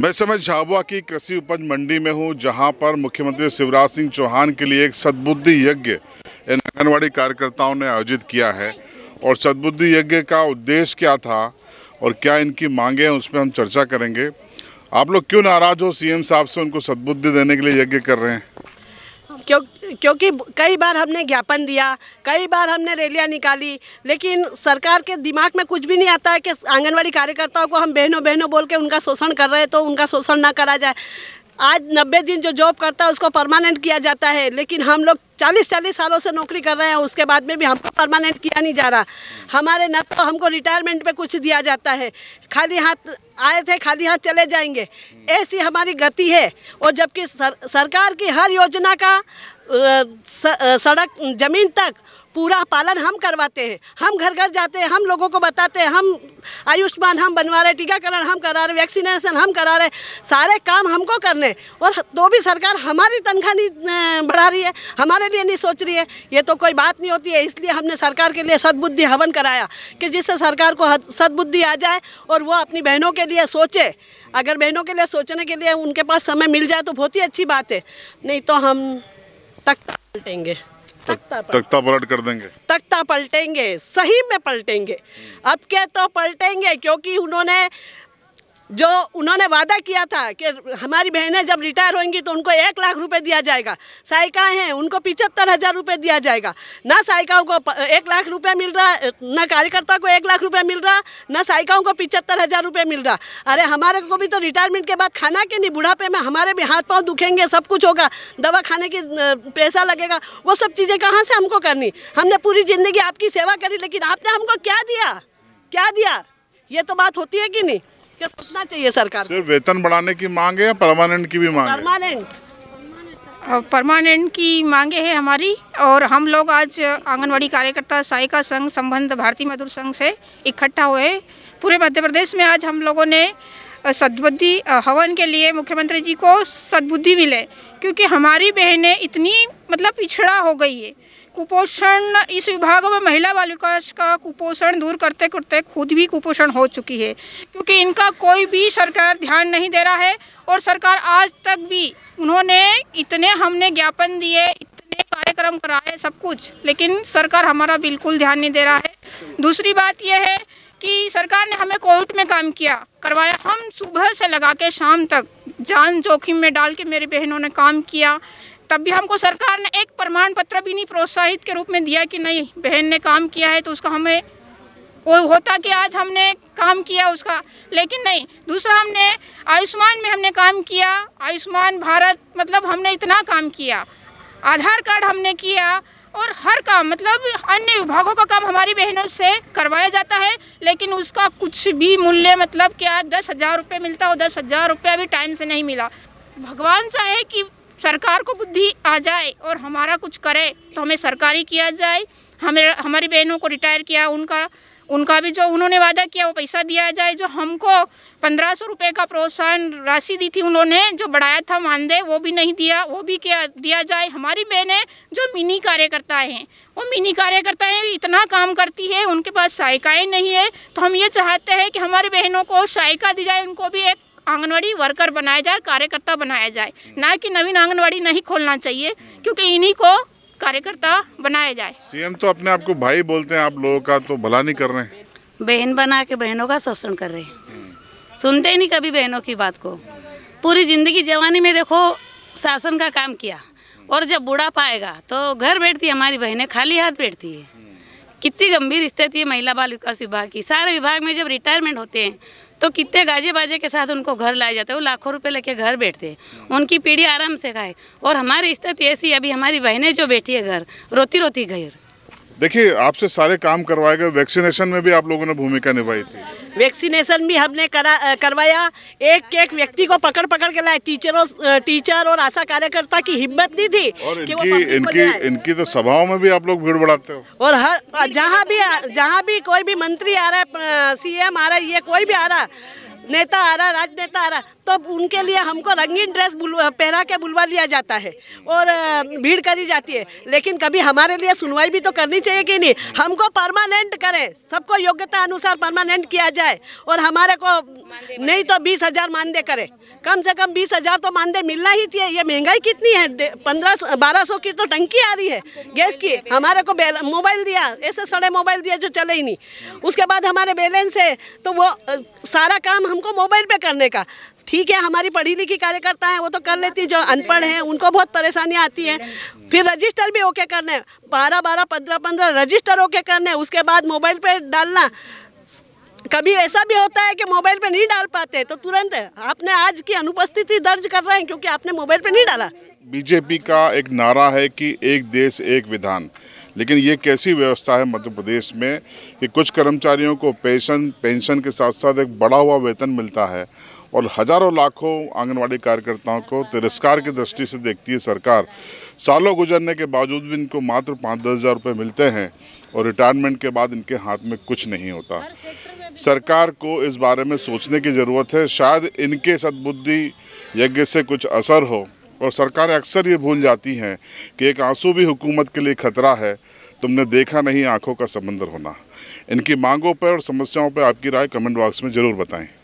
मैं समय झाबुआ की कृषि उपज मंडी में हूं जहां पर मुख्यमंत्री शिवराज सिंह चौहान के लिए एक सद्बुद्धि यज्ञ इन आंगनबाड़ी कार्यकर्ताओं ने आयोजित किया है और सद्बुद्धि यज्ञ का उद्देश्य क्या था और क्या इनकी मांगे हैं उस पर हम चर्चा करेंगे आप लोग क्यों नाराज़ हो सीएम साहब से उनको सद्बुद्धि देने के लिए यज्ञ कर रहे हैं क्यों क्योंकि कई बार हमने ज्ञापन दिया कई बार हमने रैलियाँ निकाली लेकिन सरकार के दिमाग में कुछ भी नहीं आता है कि आंगनवाड़ी कार्यकर्ताओं को हम बहनों बहनों बोल के उनका शोषण कर रहे हैं तो उनका शोषण ना करा जाए आज नब्बे दिन जो जॉब करता है उसको परमानेंट किया जाता है लेकिन हम लोग चालीस चालीस सालों से नौकरी कर रहे हैं उसके बाद में भी हमको परमानेंट किया नहीं जा रहा हमारे न तो हमको रिटायरमेंट पे कुछ दिया जाता है खाली हाथ आए थे खाली हाथ चले जाएंगे ऐसी हमारी गति है और जबकि सर, सरकार की हर योजना का सड़क जमीन तक पूरा पालन हम करवाते हैं हम घर घर जाते हैं हम लोगों को बताते हैं हम आयुष्मान हम बनवा रहे टीकाकरण हम करा रहे वैक्सीनेशन हम करा रहे सारे काम हमको करने और तो भी सरकार हमारी तनख्वाह नहीं बढ़ा रही है हमारे लिए नहीं सोच रही है ये तो कोई बात नहीं होती है इसलिए हमने सरकार के लिए सदबुद्धि हवन कराया कि जिससे सरकार को सदबुद्धि आ जाए और वो अपनी बहनों के लिए सोचे अगर बहनों के लिए सोचने के लिए उनके पास समय मिल जाए तो बहुत ही अच्छी बात है नहीं तो हम तख्ता पलटेंगे तख्ता तख्ता पलट कर देंगे तख्ता पलटेंगे सही में पलटेंगे अब के तो पलटेंगे क्योंकि उन्होंने जो उन्होंने वादा किया था कि हमारी बहनें जब रिटायर होंगी तो उनको एक लाख रुपए दिया जाएगा सहायिका हैं उनको पिचहत्तर हज़ार रुपये दिया जाएगा ना सहायिकाओं को एक लाख रुपए मिल रहा ना कार्यकर्ता को एक लाख रुपए मिल रहा ना सहायिकाओं को पिचहत्तर हज़ार रुपये मिल रहा अरे हमारे को भी तो रिटायरमेंट के बाद खाना के नहीं बुढ़ापे में हमारे भी हाथ पाँव दुखेंगे सब कुछ होगा दवा खाने की पैसा लगेगा वो सब चीज़ें कहाँ से हमको करनी हमने पूरी ज़िंदगी आपकी सेवा करी लेकिन आपने हमको क्या दिया क्या दिया ये तो बात होती है कि नहीं क्या सोचना चाहिए सरकार सिर्फ वेतन बढ़ाने की मांग है या परमानेंट की भी मांग परमानेंट परमानेंट की मांगे है हमारी और हम लोग आज आंगनवाड़ी कार्यकर्ता सहायिका संघ संबंध भारतीय मधुर संघ से इकट्ठा हुए पूरे मध्य प्रदेश में आज हम लोगों ने सद्बुद्धि हवन के लिए मुख्यमंत्री जी को सद्बुद्धि मिले क्योंकि हमारी बहनें इतनी मतलब पिछड़ा हो गई है कुपोषण इस विभाग में महिला बाल विकास का कुपोषण दूर करते करते खुद भी कुपोषण हो चुकी है क्योंकि इनका कोई भी सरकार ध्यान नहीं दे रहा है और सरकार आज तक भी उन्होंने इतने हमने ज्ञापन दिए इतने कार्यक्रम कराए सब कुछ लेकिन सरकार हमारा बिल्कुल ध्यान नहीं दे रहा है दूसरी बात यह है कि सरकार ने हमें कोर्ट में काम किया करवाया हम सुबह से लगा के शाम तक जान जोखिम में डाल के मेरी बहनों ने काम किया तब भी हमको सरकार ने एक प्रमाण पत्र भी नहीं प्रोत्साहित के रूप में दिया कि नहीं बहन ने काम किया है तो उसका हमें वो होता कि आज हमने काम किया उसका लेकिन नहीं दूसरा हमने आयुष्मान में हमने काम किया आयुष्मान भारत मतलब हमने इतना काम किया आधार कार्ड हमने किया और हर काम मतलब अन्य विभागों का काम हमारी बहनों से करवाया जाता है लेकिन उसका कुछ भी मूल्य मतलब कि आज दस हज़ार रुपये मिलता हो दस हज़ार रुपया अभी टाइम से नहीं मिला भगवान चाहे कि सरकार को बुद्धि आ जाए और हमारा कुछ करे तो हमें सरकारी किया जाए हमें हमारी बहनों को रिटायर किया उनका उनका भी जो उन्होंने वादा किया वो पैसा दिया जाए जो हमको पंद्रह सौ रुपये का प्रोत्साहन राशि दी थी उन्होंने जो बढ़ाया था मानदेय वो भी नहीं दिया वो भी किया दिया जाए हमारी बहनें जो मिनी कार्यकर्ता हैं वो मिनी कार्यकर्ता हैं इतना काम करती है उनके पास सहायिकाएँ नहीं है तो हम ये चाहते हैं कि हमारी बहनों को सहायिका दी जाए उनको भी एक आंगनवाड़ी वर्कर बनाया जाए कार्यकर्ता बनाया जाए ना कि नवीन आंगनवाड़ी नहीं खोलना चाहिए क्योंकि इन्हीं को कार्यकर्ता बनाया जाए सीएम तो अपने आप को भाई बोलते हैं आप लोगों का तो भला नहीं कर रहे बहन बना के बहनों का शोषण कर रहे हैं सुनते ही नहीं कभी बहनों की बात को पूरी जिंदगी जवानी में देखो शासन का काम किया और जब बूढ़ा पाएगा तो घर बैठती हमारी बहनें खाली हाथ बैठती है कितनी गंभीर स्थिति है महिला बाल विकास विभाग की सारे विभाग में जब रिटायरमेंट होते हैं तो कितने गाजे बाजे के साथ उनको घर लाया जाता है वो लाखों रुपए लेके घर बैठते हैं उनकी पीढ़ी आराम से खाए और हमारी स्थिति ऐसी अभी हमारी बहनें जो बैठी है घर रोती रोती घर देखिए आपसे सारे काम करवाए गए वैक्सीनेशन में भी आप लोगों ने भूमिका निभाई थी वैक्सीनेशन भी हमने करा करवाया एक एक व्यक्ति को पकड़ पकड़ के लाए टीचरों टीचर और आशा कार्यकर्ता की हिम्मत नहीं थी और इनकी, कि वो इनकी इनकी तो सभाओं में भी आप लोग भीड़ बढ़ाते हो और हर जहाँ भी जहाँ भी कोई भी मंत्री आ रहा है सी आ रहा है ये कोई भी आ रहा नेता आ रहा राजनेता आ रहा तो उनके लिए हमको रंगीन ड्रेस पहना के बुलवा लिया जाता है और भीड़ करी जाती है लेकिन कभी हमारे लिए सुनवाई भी तो करनी चाहिए कि नहीं हमको परमानेंट करें सबको योग्यता अनुसार परमानेंट किया जाए और हमारे को नहीं तो बीस हज़ार मानदेय करें कम से कम बीस हज़ार तो मानदेय मिलना ही चाहिए ये महंगाई कितनी है पंद्रह बारह सौ की तो टंकी आ रही है गैस की हमारे को मोबाइल दिया ऐसे सड़े मोबाइल दिया जो चले ही नहीं उसके बाद हमारे बैलेंस है तो वो सारा काम हमको मोबाइल पे करने का ठीक है हमारी पढ़ी लिखी कार्यकर्ता है वो तो कर लेती जो अनपढ़ हैं उनको बहुत परेशानी आती है फिर रजिस्टर भी ओके करने बारह बारह पंद्रह पंद्रह रजिस्टर ओके करने उसके बाद मोबाइल पे डालना कभी ऐसा भी होता है कि मोबाइल पे नहीं डाल पाते तो तुरंत आपने आज की अनुपस्थिति दर्ज कर रहे हैं क्योंकि आपने मोबाइल पे नहीं डाला बीजेपी का एक नारा है कि एक देश एक विधान लेकिन ये कैसी व्यवस्था है मध्य प्रदेश में कि कुछ कर्मचारियों को पेंशन पेंशन के साथ साथ एक बढ़ा हुआ वेतन मिलता है और हजारों लाखों आंगनवाड़ी कार्यकर्ताओं को तिरस्कार की दृष्टि से देखती है सरकार सालों गुजरने के बावजूद भी इनको मात्र पाँच दस हज़ार रुपये मिलते हैं और रिटायरमेंट के बाद इनके हाथ में कुछ नहीं होता सरकार को इस बारे में सोचने की ज़रूरत है शायद इनके सदबुद्धि यज्ञ से कुछ असर हो और सरकारें अक्सर ये भूल जाती हैं कि एक आंसू भी हुकूमत के लिए ख़तरा है तुमने देखा नहीं आंखों का समंदर होना इनकी मांगों पर और समस्याओं पर आपकी राय कमेंट बॉक्स में ज़रूर बताएं